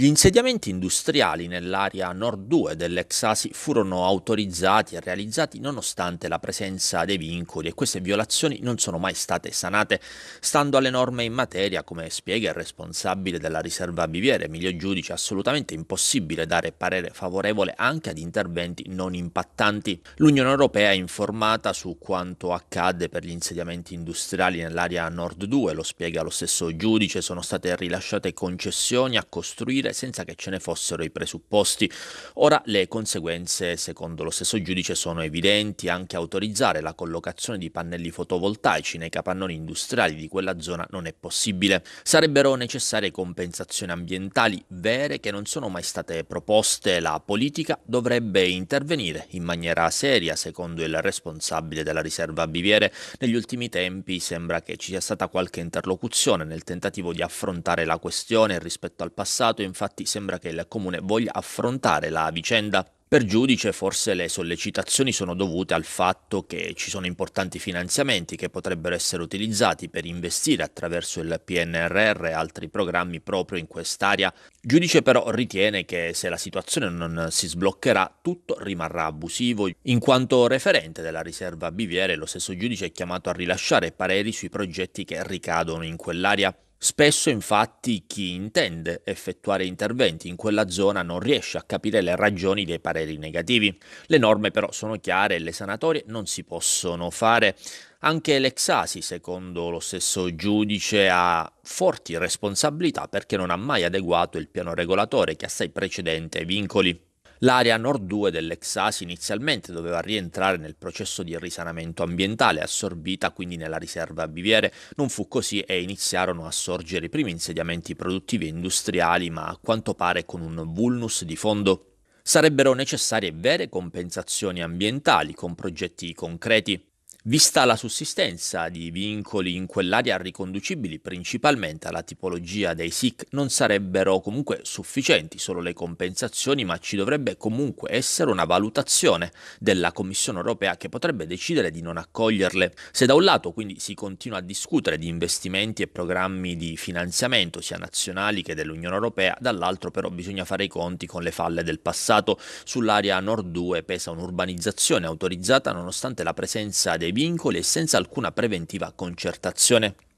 Gli insediamenti industriali nell'area Nord 2 dell'ex ASI furono autorizzati e realizzati nonostante la presenza dei vincoli e queste violazioni non sono mai state sanate, stando alle norme in materia, come spiega il responsabile della riserva Biviere, Emilio Giudice, assolutamente impossibile dare parere favorevole anche ad interventi non impattanti. L'Unione Europea è informata su quanto accadde per gli insediamenti industriali nell'area Nord 2, lo spiega lo stesso Giudice, sono state rilasciate concessioni a costruire procedere senza che ce ne fossero i presupposti. Ora le conseguenze, secondo lo stesso giudice, sono evidenti, anche autorizzare la collocazione di pannelli fotovoltaici nei capannoni industriali di quella zona non è possibile. Sarebbero necessarie compensazioni ambientali vere che non sono mai state proposte, la politica dovrebbe intervenire in maniera seria, secondo il responsabile della riserva Biviere. Negli ultimi tempi sembra che ci sia stata qualche interlocuzione nel tentativo di affrontare la questione rispetto al passato, In infatti sembra che il comune voglia affrontare la vicenda per giudice forse le sollecitazioni sono dovute al fatto che ci sono importanti finanziamenti che potrebbero essere utilizzati per investire attraverso il PNRR e altri programmi proprio in quest'area. Giudice però ritiene che se la situazione non si sbloccherà tutto rimarrà abusivo. In quanto referente della riserva Biviere lo stesso giudice è chiamato a rilasciare pareri sui progetti che ricadono in quell'area. Spesso infatti chi intende effettuare interventi in quella zona non riesce a capire le ragioni dei pareri negativi. Le norme però sono chiare e le sanatorie non si possono fare. Anche l'Exasi, secondo lo stesso giudice, ha forti responsabilità perché non ha mai adeguato il piano regolatore che assai precedente ai vincoli. L'area Nord 2 dell'Exasi inizialmente doveva rientrare nel processo di risanamento ambientale, assorbita quindi nella riserva biviere. Non fu così e iniziarono a sorgere i primi insediamenti produttivi e industriali, ma a quanto pare con un vulnus di fondo. Sarebbero necessarie vere compensazioni ambientali con progetti concreti. Vista la sussistenza di vincoli in quell'area riconducibili principalmente alla tipologia dei SIC, non sarebbero comunque sufficienti solo le compensazioni, ma ci dovrebbe comunque essere una valutazione della Commissione europea che potrebbe decidere di non accoglierle. Se da un lato quindi si continua a discutere di investimenti e programmi di finanziamento sia nazionali che dell'Unione europea, dall'altro però bisogna fare i conti con le falle del passato. Sull'area Nord 2 pesa un'urbanizzazione autorizzata nonostante la presenza dei vincoli e senza alcuna preventiva concertazione.